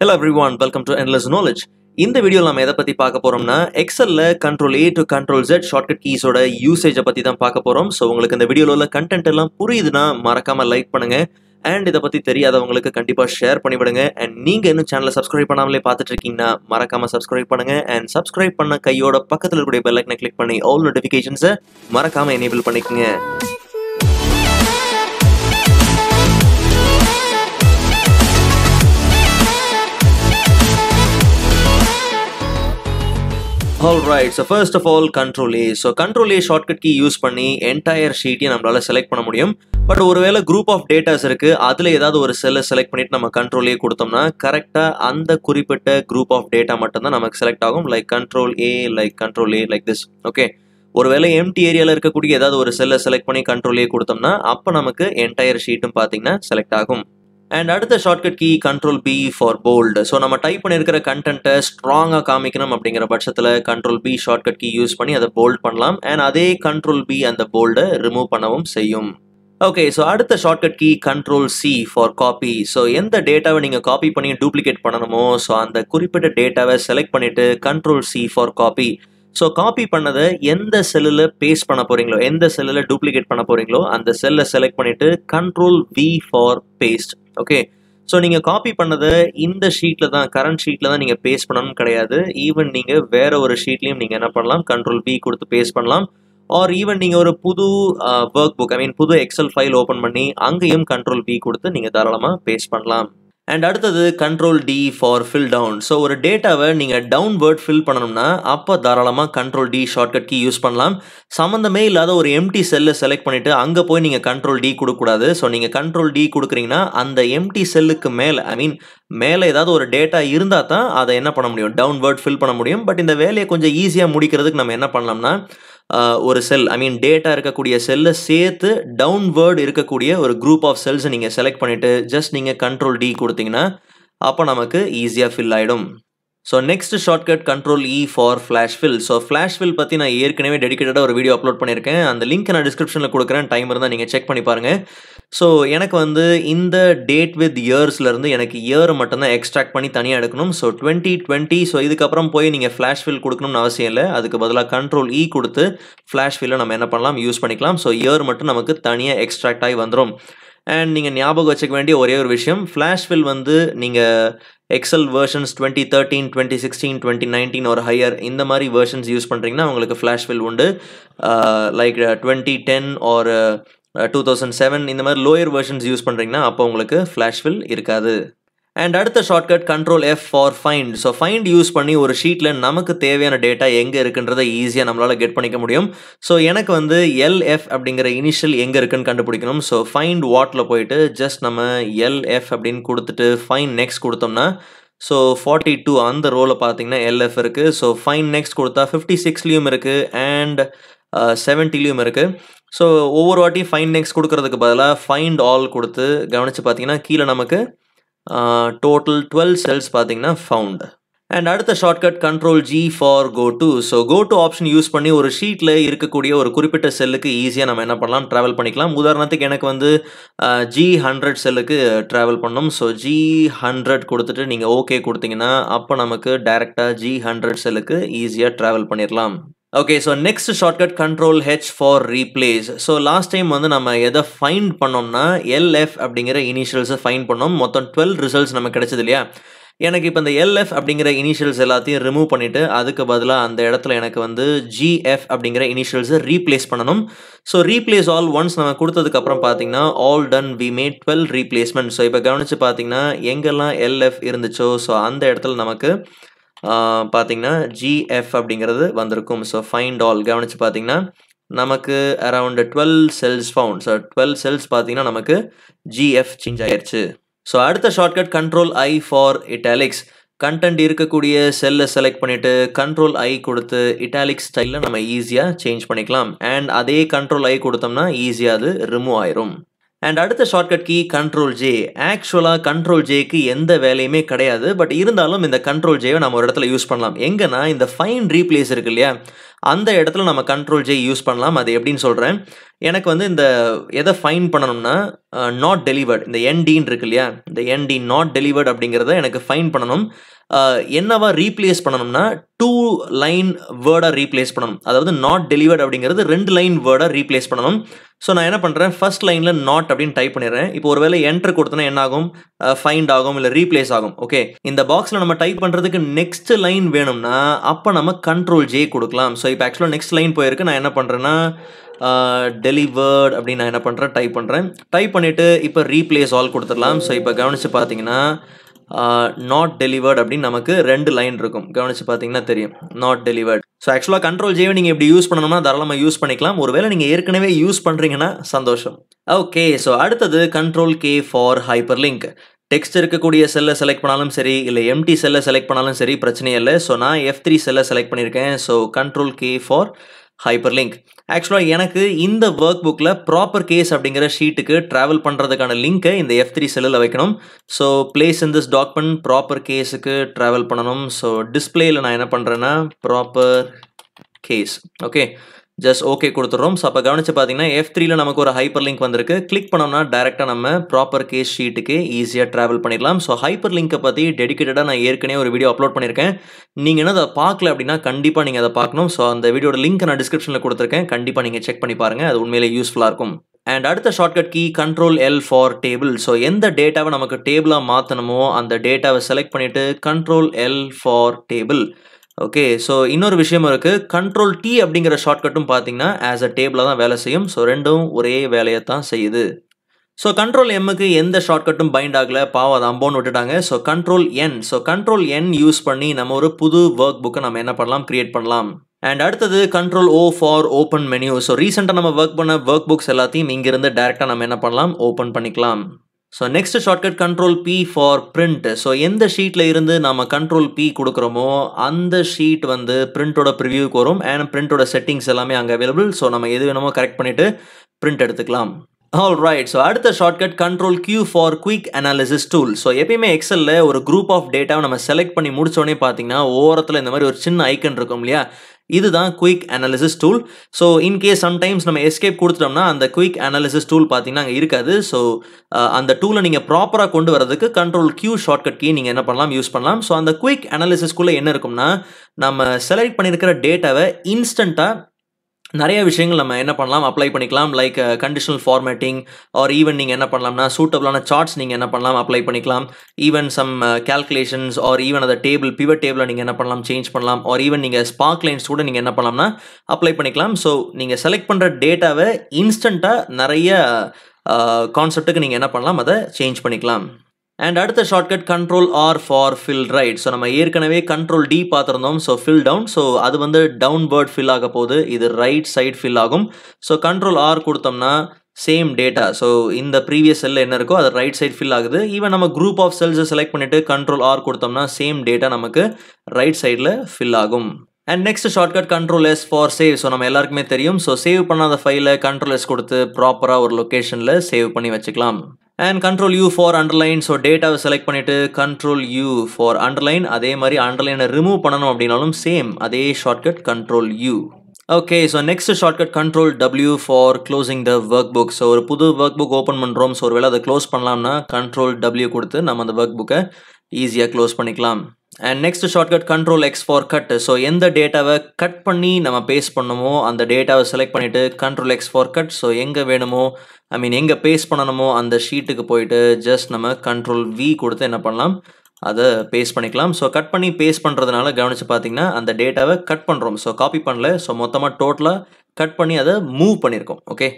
Hello every one welcome to endless knowledge இந்த வீடியோவில் நம்ம எதை பற்றி பார்க்க போகிறோம்னா எக்ஸலில் control A to control Z shortcut கீஸோட யூசேஜை பற்றி தான் பார்க்க போகிறோம் ஸோ உங்களுக்கு இந்த வீடியோவில் உள்ள கண்டென்ட் எல்லாம் புரியுதுன்னா மறக்காமல் லைக் பண்ணுங்கள் அண்ட் இதை பற்றி தெரியாதவங்களுக்கு கண்டிப்பாக ஷேர் பண்ணிவிடுங்க அண்ட் நீங்கள் இன்னும் சேனலை சப்ஸ்கிரைப் பண்ணாமலே பார்த்துட்டு இருக்கீங்கன்னா மறக்காமல் சப்ஸ்கிரைப் பண்ணுங்கள் அண்ட் சப்ஸ்கிரைப் பண்ண கையோட பக்கத்தில் இருக்கக்கூடிய பெல்லைக்கனை கிளிக் பண்ணி ஆல் நோட்டிஃபிகேஷன்ஸை மறக்காமல் எனேபிள் பண்ணிக்கோங்க all right so first of all control A so control A shortcut key use பண்ணி என்டையர் ஷீட்டையும் நம்மளால் செலக்ட் பண்ண முடியும் பட் ஒருவேளை குரூப் ஆஃப் டேட்டாஸ் இருக்குது அதில் ஏதாவது ஒரு செல்லை செலக்ட் பண்ணிட்டு நம்ம கண்ட்ரோல் ஏ கொடுத்தோம்னா கரெக்டாக அந்த குறிப்பிட்ட குரூப் ஆஃப் டேட்டா மட்டும்தான் நமக்கு செலக்ட் ஆகும் like control A like control A like this okay ஒருவேளை எம்டி ஏரியாவில் இருக்கக்கூடிய ஏதாவது ஒரு செல்லை செலக்ட் பண்ணி கண்ட்ரோல் ஏ கொடுத்தோம்னா அப்போ நமக்கு என்டையர் ஷீட்டும் பார்த்தீங்கன்னா செலக்ட் ஆகும் அண்ட் அடுத்த shortcut key control B for bold so நம்ம டைப் பண்ணியிருக்கிற கண்டென்ட்டை ஸ்ட்ராங்காக காமிக்கணும் அப்படிங்கிற பட்சத்தில் control B shortcut key use பண்ணி அதை போல்ட் பண்ணலாம் அண்ட் அதே கண்ட்ரோல் பி அந்த போல்டை ரிமூவ் பண்ணவும் செய்யும் ஓகே ஸோ அடுத்த shortcut key control C for copy so எந்த டேட்டாவை நீங்கள் காப்பி பண்ணி டூப்ளிகேட் பண்ணணுமோ ஸோ அந்த குறிப்பிட்ட டேட்டாவை செலக்ட் பண்ணிவிட்டு control C for copy so copy பண்ணதை எந்த செல்லில் பேஸ்ட் பண்ண போகிறீங்களோ எந்த செல்லில் டூப்ளிகேட் பண்ண போகிறீங்களோ அந்த செல்லை செலக்ட் பண்ணிவிட்டு control V for paste okay so நீங்கள் காப்பி பண்ணதை இந்த ஷீட்டில் தான் கரண்ட் ஷீட்டில் தான் நீங்கள் பேஸ்ட் பண்ணணும்னு கிடையாது ஈவன் நீங்கள் வேறு ஒரு ஷீட்லேயும் நீங்கள் என்ன பண்ணலாம் கண்ட்ரோல் பி கொடுத்து பேஸ்ட் பண்ணலாம் ஆர் ஈவன் நீங்கள் ஒரு புது ஒர்க் புக் ஐ மீன் புது எக்ஸல் ஃபைல் ஓப்பன் பண்ணி அங்கேயும் கண்ட்ரோல் பி கொடுத்து நீங்கள் தாராளமாக பேஸ்ட் பண்ணலாம் அண்ட் அடுத்தது control D for fill down so ஒரு டேட்டாவை நீங்கள் டவுன் வேர்ட் ஃபில் பண்ணணும்னா அப்போ தாராளமாக control D shortcut key use பண்ணலாம் சம்மந்தமே இல்லாத ஒரு எம்டி செல்லை செலக்ட் பண்ணிவிட்டு அங்கே போய் நீங்கள் கண்ட்ரோல் டி கொடுக்கூடாது ஸோ நீங்கள் கண்ட்ரோல் டி கொடுக்குறீங்கன்னா அந்த எம்டி செல்லுக்கு மேலே ஐ மீன் மேலே ஏதாவது ஒரு டேட்டா இருந்தால் தான் அதை என்ன பண்ண முடியும் டவுன் வேர்ட் ஃபில் பண்ண முடியும் பட் இந்த வேலையை கொஞ்சம் ஈஸியாக முடிக்கிறதுக்கு நம்ம என்ன பண்ணலாம்னா ஒரு செல் ஐ மீன் டேட்டா இருக்கக்கூடிய செல்லை சேர்த்து டவுன்வேர்டு இருக்கக்கூடிய ஒரு குரூப் ஆஃப் செல்ஸை நீங்கள் செலக்ட் பண்ணிவிட்டு ஜஸ்ட் நீங்கள் கண்ட்ரோல் டி கொடுத்தீங்கன்னா அப்போ நமக்கு ஈஸியாக ஃபில் ஆகிடும் so next shortcut control E for flash fill so flash fill பற்றி நான் ஏற்கனவே டெடிக்கேட்டடாக ஒரு வீடியோ அப்லோட் பண்ணியிருக்கேன் அந்த லிங்க் நான் டிஸ்கிரிப்ஷனில் கொடுக்குறேன் டைம் இருந்தால் நீங்கள் செக் பண்ணி பாருங்கள் ஸோ எனக்கு வந்து இந்த டேட் வித் இயர்ஸ்லேருந்து எனக்கு இயர் மட்டும்தான் எக்ஸ்ட்ராக்ட் பண்ணி தனியாக எடுக்கணும் ஸோ டுவெண்ட்டி டுவெண்ட்டி ஸோ இதுக்கப்புறம் போய் நீங்கள் ஃப்ளாஷ் ஃபில் கொடுக்கணும்னு அவசியம் இல்லை அதுக்கு பதிலாக கண்ட்ரோல் இ கொடுத்து ஃப்ளாஷ் ஃபில்லை நம்ம என்ன பண்ணலாம் யூஸ் பண்ணிக்கலாம் ஸோ இயர் மட்டும் நமக்கு தனியாக எக்ஸ்ட்ராக்ட் ஆகி வந்துடும் அண்ட் நீங்கள் ஞாபகம் வச்சுக்க வேண்டிய ஒரே ஒரு விஷயம் ஃப்ளாஷ் ஃபில் வந்து நீங்கள் excel versions twenty thirteen twenty sixteen twenty nineteen ஒரு ஹையர் இந்த மாதிரி வேர்ஷன்ஸ் யூஸ் பண்ணுறீங்கன்னா உங்களுக்கு ஃப்ளாஷ் ஃபில் உண்டு லைக் டுவெண்ட்டி டென் ஒரு டூ தௌசண்ட் செவன் இந்த மாதிரி லோயர் வெர்ஷன்ஸ் யூஸ் பண்ணுறீங்கன்னா அப்போ உங்களுக்கு ஃபில் இருக்காது அண்ட் அடுத்த shortcut control F for find so find use பண்ணி ஒரு ஷீட்டில் நமக்கு தேவையான டேட்டா எங்கே இருக்குன்றதை ஈஸியாக நம்மளால் கெட் பண்ணிக்க முடியும் ஸோ எனக்கு வந்து எல்எஃப் அப்படிங்கிற இனிஷியல் எங்கே இருக்குன்னு கண்டுபிடிக்கணும் ஸோ ஃபைண்ட் வாட்டில் போயிட்டு ஜஸ்ட் நம்ம எல்எஃப் அப்படின்னு கொடுத்துட்டு ஃபைன் நெக்ஸ்ட் கொடுத்தோம்னா ஸோ ஃபார்ட்டி டூ அந்த ரோவில் பார்த்தீங்கன்னா எல்எஃப் இருக்குது ஸோ ஃபைன் நெக்ஸ்ட் கொடுத்தா ஃபிஃப்டி சிக்ஸ்லேயும் இருக்குது அண்ட் செவன்ட்டிலையும் இருக்குது ஸோ ஒவ்வொரு வாட்டியும் ஃபைன் நெக்ஸ்ட் கொடுக்கறதுக்கு பதிலாக ஃபைண்ட் ஆல் கொடுத்து கவனித்து பார்த்தீங்கன்னா கீழே நமக்கு டோட்டல் டுவெல் செல்ஸ் பார்த்தீங்கன்னா ஃபவுண்ட் அண்ட் அடுத்த shortcut control G for go to so go to option use பண்ணி ஒரு ஷீட்டில் இருக்கக்கூடிய ஒரு குறிப்பிட்ட செல்லுக்கு ஈஸியாக நம்ம என்ன பண்ணலாம் ட்ராவல் பண்ணிக்கலாம் உதாரணத்துக்கு எனக்கு வந்து ஜி ஹண்ட்ரட் செல்லுக்கு ட்ராவல் பண்ணணும் ஸோ ஜி ஹண்ட்ரட் கொடுத்துட்டு நீங்கள் ஓகே கொடுத்தீங்கன்னா அப்போ நமக்கு டைரெக்டாக ஜி ஹண்ட்ரட் செல்லுக்கு ஈஸியாக ட்ராவல் பண்ணிடலாம் okay so next shortcut control H for replace so last time வந்து நம்ம எதை ஃபைண்ட் பண்ணோம்னா எல்எஃப் அப்படிங்கிற இனிஷியல்ஸை ஃபைண்ட் பண்ணோம் மொத்தம் டுவெல் ரிசல்ட்ஸ் நம்ம கிடைச்சது இல்லையா எனக்கு இப்போ இந்த எல்எஃப் அப்படிங்கிற இனிஷியல்ஸ் எல்லாத்தையும் ரிமூவ் பண்ணிவிட்டு அதுக்கு பதிலாக அந்த இடத்துல எனக்கு வந்து ஜிஎஃப் அப்படிங்கிற இனிஷியல்ஸை ரீப்ளேஸ் பண்ணணும் ஸோ ரீப்ளேஸ் ஆல் ஒன்ஸ் நம்ம கொடுத்ததுக்கப்புறம் பார்த்தீங்கன்னா all done we made twelve replacement so இப்போ கவனித்து பார்த்தீங்கன்னா எங்கெல்லாம் எல்எஃப் இருந்துச்சோ ஸோ அந்த இடத்துல நமக்கு பார்த்தீங்கன்னா ஜிஎஃப் அப்படிங்கிறது வந்திருக்கும் ஸோ ஃபைண்ட் ஆல் கவனித்து பார்த்தீங்கன்னா நமக்கு around twelve cells found so twelve cells பார்த்தீங்கன்னா நமக்கு ஜிஎஃப் சேஞ்ச் ஆயிடுச்சு ஸோ அடுத்த shortcut control I for italics content இருக்கக்கூடிய செல்லை செலக்ட் பண்ணிவிட்டு கண்ட்ரோல் ஐ கொடுத்து இட்டாலிக்ஸ் ஸ்டைலில் நம்ம ஈஸியாக சேஞ்ச் பண்ணிக்கலாம் அண்ட் அதே கண்ட்ரோல் ஐ கொடுத்தோம்னா ஈஸியாக அது ரிமூவ் ஆயிரும் அண்ட் அடுத்த ஷார்ட்கட் கீ கண்ட்ரோல் ஜே ஆக்சுவலாக கண்ட்ரோல் ஜேக்கு எந்த வேலையுமே கிடையாது பட் இருந்தாலும் இந்த கண்ட்ரோல் ஜேவை நம்ம ஒரு இடத்துல யூஸ் பண்ணலாம் எங்கன்னா இந்த ஃபைன் ரீப்ளேஸ் இருக்கு இல்லையா அந்த இடத்துல நம்ம கண்ட்ரோல் ஜே யூஸ் பண்ணலாம் அது எப்படின்னு சொல்கிறேன் எனக்கு வந்து இந்த எதை ஃபைன் பண்ணணும்னா நாட் டெலிவர்ட் இந்த என்டின்னு இருக்கு இல்லையா இந்த என்டி நாட் டெலிவர்ட் அப்படிங்கிறத எனக்கு ஃபைன் பண்ணணும் என்னவா ரீப்ளேஸ் பண்ணணும்னா டூ லைன் வேர்டாக ரீப்ளேஸ் பண்ணணும் அதாவது நாட் டெலிவர்ட் அப்படிங்கிறது ரெண்டு லைன் வேர்டாக ரீப்ளேஸ் பண்ணணும் ஸோ நான் என்ன பண்ணுறேன் ஃபஸ்ட் லைனில் நாட் அப்படின்னு டைப் பண்ணிடுறேன் இப்போ ஒரு வேலை என்ட்ரு கொடுத்தனா என்ன ஆகும் ஃபைண்ட் ஆகும் இல்லை ரீப்ளேஸ் ஆகும் ஓகே இந்த பாக்ஸில் நம்ம டைப் பண்ணுறதுக்கு நெக்ஸ்ட் லைன் வேணும்னா அப்போ நம்ம கண்ட்ரோல் ஜே கொடுக்கலாம் ஸோ இப்போ ஆக்சுவலாக நெக்ஸ்ட் லைன் போயிருக்கு நான் என்ன பண்ணுறேன்னா டெலிவர்ட் அப்படின்னு நான் என்ன பண்ணுறேன் டைப் பண்ணுறேன் டைப் பண்ணிவிட்டு இப்போ ரீப்ளேஸ் ஆல் கொடுத்துடலாம் ஸோ இப்போ கவனித்து பார்த்தீங்கன்னா நாட் டெலிவர்ட் அப்படின்னு நமக்கு ரெண்டு லைன் இருக்கும் கவனிச்சு பார்த்தீங்கன்னா தெரியும் நாட் டெலிவர்ட் ஸோ ஆக்சுவலாக கண்ட்ரோல் ஜேவை நீங்கள் எப்படி யூஸ் பண்ணணும்னா தாராளமாக யூஸ் பண்ணிக்கலாம் ஒருவேளை நீங்கள் ஏற்கனவே யூஸ் பண்ணுறீங்கன்னா சந்தோஷம் ஓகே ஸோ அடுத்தது control K for hyperlink text இருக்கக்கூடிய செல்லை செலக்ட் பண்ணாலும் சரி இல்லை எம்டி செல்லை செலக்ட் பண்ணாலும் சரி பிரச்சனையே இல்லை ஸோ நான் எஃப் த்ரீ செல்லை செலக்ட் பண்ணியிருக்கேன் so control K for hyperlink ஆக்சுவலாக எனக்கு இந்த ஒர்க் புக்கில் ப்ராப்பர் கேஸ் அப்படிங்கிற ஷீட்டுக்கு ட்ராவல் பண்ணுறதுக்கான லிங்க்கை இந்த எஃப் த்ரீ செல்லில் வைக்கணும் so place in this document proper கேஸுக்கு ட்ராவல் பண்ணணும் ஸோ டிஸ்பிளேயில் நான் என்ன பண்ணுறேன்னா proper case okay just okay கொடுத்துட்றோம் ஸோ அப்போ கவனிச்சு பார்த்தீங்கன்னா எஃப் த்ரீல நமக்கு ஒரு ஹைப்பர் லிங்க் வந்திருக்கு கிளிக் பண்ணோம்னா டேரெக்டாக நம்ம ப்ராப்பர் கேஸ் ஷீட்டுக்கு ஈஸியாக ட்ராவல் பண்ணிடலாம் ஸோ ஹைப்பர் லிங்கை பற்றி டெடிக்கேட்டடாக நான் ஏற்கனவே ஒரு வீடியோ அப்லோட் பண்ணியிருக்கேன் நீங்கள் என்ன அதை பார்க்கல அப்படின்னா கண்டிப்பாக நீங்கள் அதை பார்க்கணும் ஸோ அந்த வீடியோட லிங்க் நான் டிஸ்கிரிப்ஷனில் கொடுத்துருக்கேன் கண்டிப்பாக நீங்கள் செக் பண்ணி பாருங்கள் அது உண்மையிலே யூஸ்ஃபுல்லாக இருக்கும் அண்ட் அடுத்த shortcut key control L for table so எந்த டேட்டாவை நமக்கு டேபிளாக மாற்றணுமோ அந்த டேட்டாவை செலக்ட் பண்ணிவிட்டு control L for table okay so இன்னொரு விஷயம் இருக்குது கண்ட்ரோல் டி அப்படிங்கிற ஷார்ட்கட்டும் பார்த்தீங்கன்னா ஆஸ் அ டேபிளாக தான் வேலை செய்யும் ஸோ ரெண்டும் ஒரே வேலையை தான் செய்யுது ஸோ கண்ட்ரோல் எம்முக்கு எந்த ஷார்ட்கட்டும் பைண்ட் ஆகலை பாவம் அதை அம்போன்னு விட்டுட்டாங்க so control N so control N use பண்ணி நம்ம ஒரு புது ஒர்க் புக்கை நம்ம என்ன பண்ணலாம் கிரியேட் பண்ணலாம் அண்ட் அடுத்தது control O for open menu so ரீசெண்டாக நம்ம ஒர்க் பண்ண ஒர்க் புக்ஸ் எல்லாத்தையும் இங்கேருந்து டேரெக்டாக நம்ம என்ன பண்ணலாம் ஓப்பன் பண்ணிக்கலாம் so next shortcut control B for print so எந்த ஷீட்டில் இருந்து நம்ம கண்ட்ரோல் பி கொடுக்குறோமோ அந்த ஷீட் வந்து பிரிண்ட்டோட ப்ரிவியூக்கு வரும் அண்ட் பிரிண்ட்டோட செட்டிங்ஸ் எல்லாமே அங்கே அவைலபிள் ஸோ நம்ம எது வேணுமோ கரெக்ட் பண்ணிவிட்டு பிரிண்ட் எடுத்துக்கலாம் ஆல் ரைட் ஸோ அடுத்த shortcut control Q for quick analysis tool so எப்பயுமே எக்ஸலில் ஒரு குரூப் ஆஃப் டேட்டாவை நம்ம செலக்ட் பண்ணி முடிச்சோடனே பார்த்தீங்கன்னா ஓரத்தில் இந்த மாதிரி ஒரு சின்ன ஐக்கன் இருக்கும் இல்லையா இதுதான் quick analysis tool so in case sometimes நம்ம எஸ்கேப் கொடுத்துட்டோம்னா அந்த குயிக் அனாலிசிஸ் டூல் பார்த்தீங்கன்னா அங்கே இருக்காது ஸோ அந்த டூலை நீங்கள் ப்ராப்பராக கொண்டு வரதுக்கு கண்ட்ரோல் கியூ ஷார்ட்கட் கீ நீங்கள் என்ன பண்ணலாம் யூஸ் பண்ணலாம் ஸோ அந்த குயிக் அனாலிசிஸ்க்குள்ளே என்ன இருக்கும்னா நம்ம செலக்ட் பண்ணியிருக்கிற டேட்டாவை இன்ஸ்டண்ட்டாக நிறைய விஷயங்கள் நம்ம என்ன பண்ணலாம் அப்ளை பண்ணிக்கலாம் like conditional formatting or even நீங்கள் என்ன பண்ணலாம்னா சூட்டபிளான சார்ட்ஸ் நீங்கள் என்ன பண்ணலாம் அப்ளை பண்ணிக்கலாம் even some calculations or even அதை டேபிள் பிவர் டேபிளில் நீங்கள் என்ன பண்ணலாம் சேஞ்ச் பண்ணலாம் ஆர் ஈவன் நீங்கள் ஸ்பார்க் லைன்ஸ் கூட நீங்கள் என்ன பண்ணலாம்னா அப்ளை பண்ணிக்கலாம் ஸோ நீங்கள் செலக்ட் பண்ணுற டேட்டாவை இன்ஸ்டண்ட்டாக நிறைய கான்செப்ட்டுக்கு uh, நீங்கள் என்ன பண்ணலாம் அதை சேஞ்ச் பண்ணிக்கலாம் அண்ட் அடுத்த shortcut control R for fill right so நம்ம ஏற்கனவே கண்ட்ரோல் டி பார்த்துருந்தோம் ஸோ ஃபில் டவுன் ஸோ அது வந்து டவுன் பேர்ட் ஃபில் ஆக போகுது இது ரைட் சைட் ஃபில் ஆகும் ஸோ கண்ட்ரோல் ஆர் கொடுத்தோம்னா சேம் டேட்டா ஸோ இந்த ப்ரீவியஸ் செல்லில் என்ன இருக்கோ அது ரைட் சைட் ஃபில் ஆகுது ஈவன் நம்ம குரூப் ஆஃப் செல்ஸை செலக்ட் பண்ணிவிட்டு கண்ட்ரோல் ஆர் கொடுத்தோம்னா சேம் டேட்டா நமக்கு ரைட் சைடில் ஃபில் ஆகும் and next shortcut control S for save so நம்ம எல்லாருக்குமே தெரியும் ஸோ சேவ் பண்ணாத ஃபைலை கண்ட்ரோல் எஸ் கொடுத்து ப்ராப்பராக ஒரு லொக்கேஷனில் சேவ் பண்ணி வச்சுக்கலாம் and control U for underline so டேட்டாவை செலக்ட் பண்ணிவிட்டு கண்ட்ரோல் யூ ஃபார் அண்டர்லைன் அதே மாதிரி அண்டர்லைனை ரிமூவ் பண்ணணும் அப்படின்னாலும் சேம் அதே shortcut control U okay so next shortcut control W for closing the workbook so ஒரு புது ஒர்க் புக் ஓப்பன் பண்ணுறோம் ஸோ ஒரு வேளை அதை க்ளோஸ் பண்ணலாம்னா கண்ட்ரோல் டபிள்யூ கொடுத்து நம்ம அந்த ஒர்க் புக்கை ஈஸியாக க்ளோஸ் பண்ணிக்கலாம் and next shortcut control X for cut so எந்த டேட்டாவை கட் பண்ணி நம்ம பேஸ்ட் பண்ணுமோ அந்த டேட்டாவை செலக்ட் பண்ணிவிட்டு control X for cut so எங்கே வேணுமோ ஐ மீன் எங்கே பேஸ்ட் பண்ணணுமோ அந்த ஷீட்டுக்கு போயிட்டு ஜஸ்ட் நம்ம கண்ட்ரோல் வி கொடுத்து என்ன பண்ணலாம் அதை பேஸ்ட் பண்ணிக்கலாம் ஸோ கட் பண்ணி பேஸ்ட் பண்ணுறதுனால கவனித்து பார்த்தீங்கன்னா அந்த டேட்டாவை கட் பண்ணுறோம் ஸோ காப்பி பண்ணல ஸோ மொத்தமாக டோட்டலாக கட் பண்ணி அதை மூவ் பண்ணியிருக்கோம் okay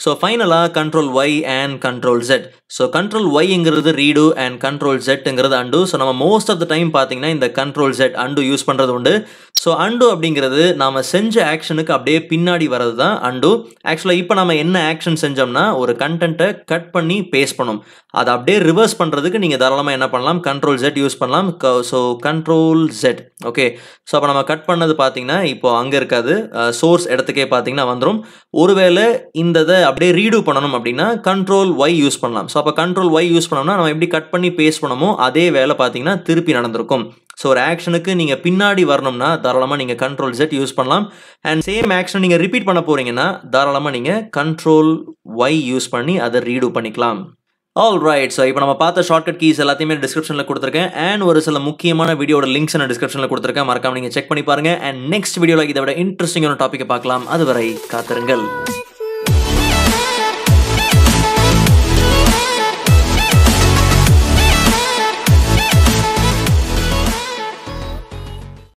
So final ah, control Y and control Z. So control Y ingrathu redo and control Z ingrathu undo. So nama most of the time pathing na in the control Z undo use pandrathu undu. So undo அப்படிங்கிறது நாம் செஞ்ச ஆக்ஷனுக்கு அப்படியே பின்னாடி வர்றது தான் and ஆக்சுவலாக இப்போ நம்ம என்ன ஆக்ஷன் செஞ்சோம்னா ஒரு கண்டென்ட்டை கட் பண்ணி பேஸ்ட் பண்ணும் அதை அப்படியே ரிவர்ஸ் பண்ணுறதுக்கு நீங்கள் தாராளமாக என்ன பண்ணலாம் கண்ட்ரோல் ஜெட் யூஸ் பண்ணலாம் so control Z okay so அப்போ நம்ம கட் பண்ணது பார்த்தீங்கன்னா இப்போ அங்கே இருக்காது சோர்ஸ் இடத்துக்கே பார்த்தீங்கன்னா வந்துடும் ஒருவேளை இந்த இதை அப்படியே ரீடூ பண்ணணும் அப்படின்னா கண்ட்ரோல் ஒய் யூஸ் பண்ணலாம் ஸோ அப்போ கண்ட்ரோல் ஒய் யூஸ் பண்ணோம்னா நம்ம எப்படி கட் பண்ணி பேஸ்ட் பண்ணமோ அதே வேலை பார்த்தீங்கன்னா திருப்பி நடந்திருக்கும் ஸோ ஒரு ஆக்ஷனுக்கு நீங்கள் பின்னாடி வரணும்னா தாராளமாக நீங்கள் கண்ட்ரோல் ஜெட் யூஸ் பண்ணலாம் அண்ட் சேம் ஆக்ஷன் நீங்கள் ரிப்பீட் பண்ண போகிறீங்கன்னா தாராளமாக நீங்கள் கண்ட்ரோல் ஒய் யூஸ் பண்ணி அதை ரீடூ பண்ணிக்கலாம் ஆல் ரைட் ஸோ இப்போ நம்ம பார்த்த ஷார்ட்கட் கீஸ் எல்லாத்தையுமே டிஸ்கிரிப்ஷனில் கொடுத்துருக்கேன் அண்ட் ஒரு சில முக்கியமான வீடியோட லிங்க்ஸ் நான் டிஸ்கிரிப்ஷனில் கொடுத்துருக்கேன் மறக்காம நீங்கள் செக் பண்ணி பாருங்கள் அண்ட் நெக்ஸ்ட் வீடியோவில் இதை விட இன்ட்ரெஸ்டிங்கான டாப்பிக்கை பார்க்கலாம் அதுவரை காத்திருங்கள்